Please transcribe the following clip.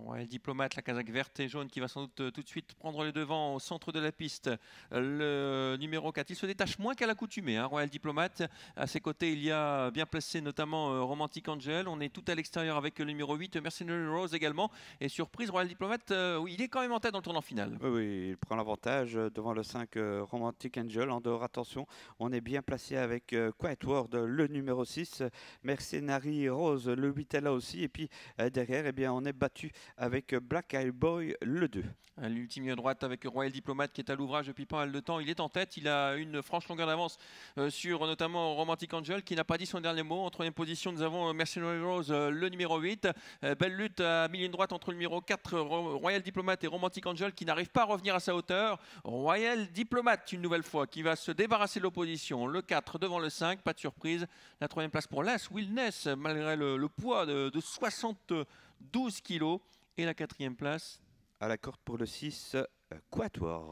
Royal diplomate, la casaque verte et jaune qui va sans doute euh, tout de suite prendre les devants au centre de la piste. Euh, le numéro 4, il se détache moins qu'à l'accoutumée. Hein, Royal Diplomate, à ses côtés, il y a bien placé notamment euh, Romantic Angel. On est tout à l'extérieur avec le numéro 8, Mercenary Rose également. Et surprise, Royal Diplomate, il est quand même en tête dans le tournant final. Oui, il prend l'avantage devant le 5 Romantic Angel. En dehors, attention, on est bien placé avec Quiet World, le numéro 6, Mercenary Rose, le 8 est là aussi. Et puis derrière, eh bien, on est battu avec Black Eye Boy le 2. L'ultime ligne droite avec Royal Diplomate qui est à l'ouvrage depuis pas mal de temps. Il est en tête, il a une franche longueur d'avance euh, sur notamment Romantic Angel qui n'a pas dit son dernier mot. En troisième position, nous avons euh, Mercenary Rose, euh, le numéro 8. Belle lutte à milieu ligne droite entre le numéro 4, Royal Diplomate et Romantic Angel qui n'arrive pas à revenir à sa hauteur. Royal Diplomate une nouvelle fois qui va se débarrasser de l'opposition. Le 4 devant le 5, pas de surprise. La troisième place pour l'As, Willness, malgré le, poids de, de 72 kilos. Et la quatrième place À la corde pour le 6, euh, Quatuor.